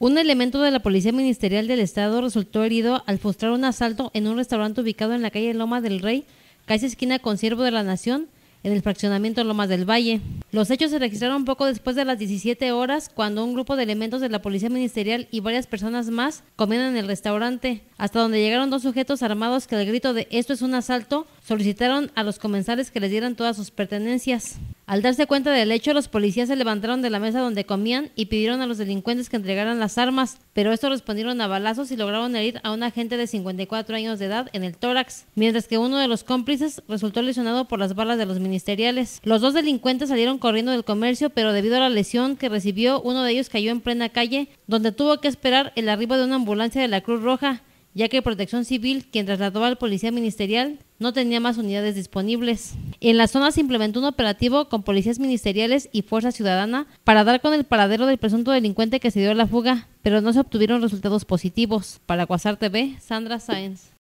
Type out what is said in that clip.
Un elemento de la Policía Ministerial del Estado resultó herido al frustrar un asalto en un restaurante ubicado en la calle Loma del Rey, casi esquina con de la Nación, en el fraccionamiento Lomas del Valle. Los hechos se registraron poco después de las 17 horas, cuando un grupo de elementos de la Policía Ministerial y varias personas más comían en el restaurante, hasta donde llegaron dos sujetos armados que al grito de esto es un asalto solicitaron a los comensales que les dieran todas sus pertenencias. Al darse cuenta del hecho, los policías se levantaron de la mesa donde comían y pidieron a los delincuentes que entregaran las armas, pero estos respondieron a balazos y lograron herir a un agente de 54 años de edad en el tórax, mientras que uno de los cómplices resultó lesionado por las balas de los ministeriales. Los dos delincuentes salieron corriendo del comercio, pero debido a la lesión que recibió, uno de ellos cayó en plena calle, donde tuvo que esperar el arribo de una ambulancia de la Cruz Roja, ya que Protección Civil, quien trasladó al policía ministerial, no tenía más unidades disponibles. En la zona se implementó un operativo con policías ministeriales y fuerza ciudadana para dar con el paradero del presunto delincuente que se dio a la fuga, pero no se obtuvieron resultados positivos. Para Cuasar TV, Sandra Sáenz.